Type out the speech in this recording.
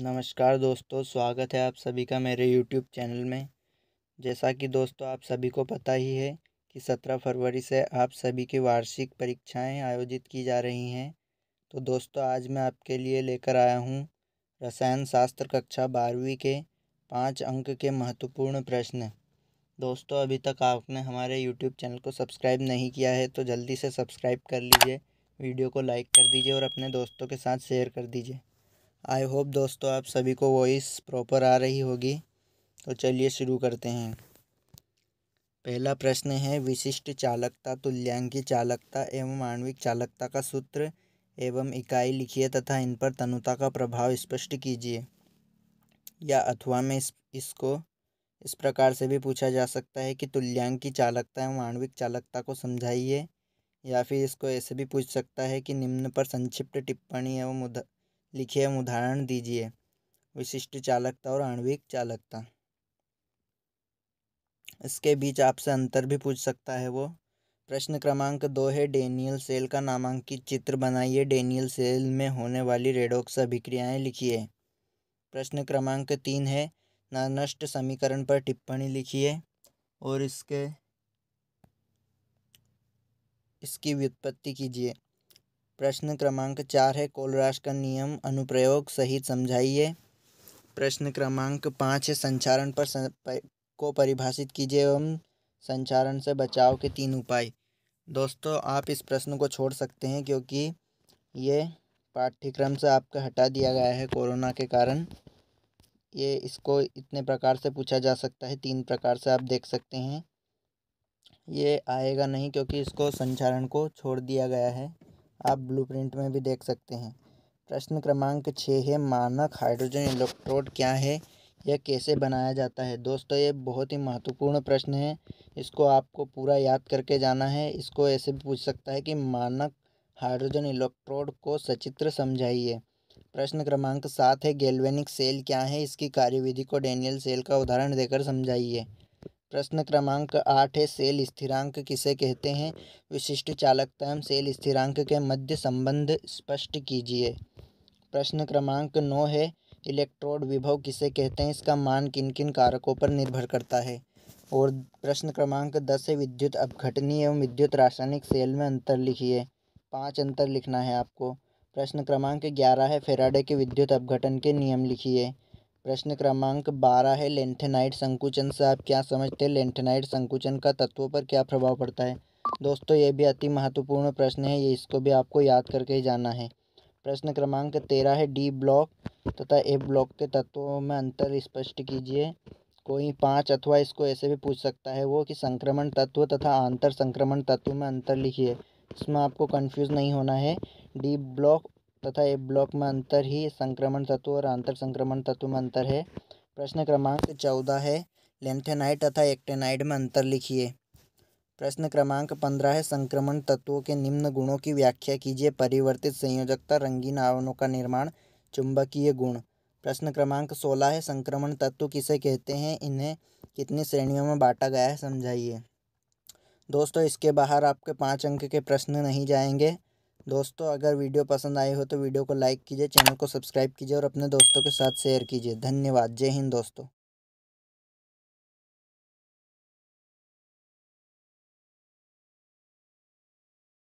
नमस्कार दोस्तों स्वागत है आप सभी का मेरे यूट्यूब चैनल में जैसा कि दोस्तों आप सभी को पता ही है कि सत्रह फरवरी से आप सभी की वार्षिक परीक्षाएं आयोजित की जा रही हैं तो दोस्तों आज मैं आपके लिए लेकर आया हूं रसायन शास्त्र कक्षा बारहवीं के पाँच अंक के महत्वपूर्ण प्रश्न दोस्तों अभी तक आपने हमारे यूट्यूब चैनल को सब्सक्राइब नहीं किया है तो जल्दी से सब्सक्राइब कर लीजिए वीडियो को लाइक कर दीजिए और अपने दोस्तों के साथ शेयर कर दीजिए आई होप दोस्तों आप सभी को वॉइस प्रॉपर आ रही होगी तो चलिए शुरू करते हैं पहला प्रश्न है विशिष्ट चालकता तुल्यांकी चालकता एवं आणविक चालकता का सूत्र एवं इकाई लिखिए तथा इन पर तनुता का प्रभाव स्पष्ट कीजिए या अथवा में इस इसको इस प्रकार से भी पूछा जा सकता है कि तुल्यांकी चालकता एवं आणविक चालकता को समझाइए या फिर इसको ऐसे भी पूछ सकता है कि निम्न पर संक्षिप्त टिप्पणी एवं लिखिए हम उदाहरण दीजिए विशिष्ट चालकता और आणविक चालकता इसके बीच आपसे अंतर भी पूछ सकता है वो प्रश्न क्रमांक दो है डेनियल सेल का नामांकित चित्र बनाइए डेनियल सेल में होने वाली रेडोक्स अभिक्रियाएं लिखिए प्रश्न क्रमांक तीन है नष्ट समीकरण पर टिप्पणी लिखिए और इसके इसकी व्युत्पत्ति कीजिए प्रश्न क्रमांक चार है कोलराज का नियम अनुप्रयोग सहित समझाइए प्रश्न क्रमांक पाँच है संचारण पर सं, प, को परिभाषित कीजिए एवं संचारण से बचाव के तीन उपाय दोस्तों आप इस प्रश्न को छोड़ सकते हैं क्योंकि ये पाठ्यक्रम से आपका हटा दिया गया है कोरोना के कारण ये इसको इतने प्रकार से पूछा जा सकता है तीन प्रकार से आप देख सकते हैं ये आएगा नहीं क्योंकि इसको संचारण को छोड़ दिया गया है आप ब्लूप्रिंट में भी देख सकते हैं प्रश्न क्रमांक छः है मानक हाइड्रोजन इलेक्ट्रोड क्या है यह कैसे बनाया जाता है दोस्तों ये बहुत ही महत्वपूर्ण प्रश्न है इसको आपको पूरा याद करके जाना है इसको ऐसे भी पूछ सकता है कि मानक हाइड्रोजन इलेक्ट्रोड को सचित्र समझाइए प्रश्न क्रमांक सात है गैल्वेनिक सेल क्या है इसकी कार्यविधि को डेनियल सेल का उदाहरण देकर समझाइए प्रश्न क्रमांक आठ है सेल स्थिरांक किसे कहते हैं विशिष्ट चालकता एवं सेल स्थिरांक के मध्य संबंध स्पष्ट कीजिए प्रश्न क्रमांक नौ है इलेक्ट्रोड विभव किसे कहते हैं इसका मान किन किन कारकों पर निर्भर करता है और प्रश्न क्रमांक दस है विद्युत अपघटनीय एवं विद्युत रासायनिक सेल में अंतर लिखिए पाँच अंतर लिखना है आपको प्रश्न क्रमांक ग्यारह है फेराडे के विद्युत अपघटन के नियम लिखिए प्रश्न क्रमांक बारह है लेंथेनाइट संकुचन से आप क्या समझते हैं लेंथेनाइट संकुचन का तत्वों पर क्या प्रभाव पड़ता है दोस्तों ये भी अति महत्वपूर्ण प्रश्न है ये इसको भी आपको याद करके ही जाना है प्रश्न क्रमांक तेरह है डी ब्लॉक तथा ए ब्लॉक के तत्वों में अंतर स्पष्ट कीजिए कोई पाँच अथवा इसको ऐसे भी पूछ सकता है वो कि संक्रमण तत्व तथा आंतर संक्रमण तत्व में अंतर लिखिए इसमें आपको कन्फ्यूज नहीं होना है डी ब्लॉक तथा एक ब्लॉक में अंतर ही संक्रमण तत्व और आंतर संक्रमण तत्व में अंतर है प्रश्न क्रमांक चौदह है लेंथेनाइड तथा एक्टेनाइड में अंतर लिखिए प्रश्न क्रमांक पंद्रह है संक्रमण तत्वों के निम्न गुणों की व्याख्या कीजिए परिवर्तित संयोजकता रंगीन आवनों का निर्माण चुंबकीय गुण प्रश्न क्रमांक सोलह है संक्रमण तत्व किसे कहते हैं इन्हें कितनी श्रेणियों में बांटा गया है समझाइए दोस्तों इसके बाहर आपके पाँच अंक के प्रश्न नहीं जाएंगे दोस्तों अगर वीडियो पसंद आई हो तो वीडियो को लाइक कीजिए चैनल को सब्सक्राइब कीजिए और अपने दोस्तों के साथ शेयर कीजिए धन्यवाद जय हिंद दोस्तों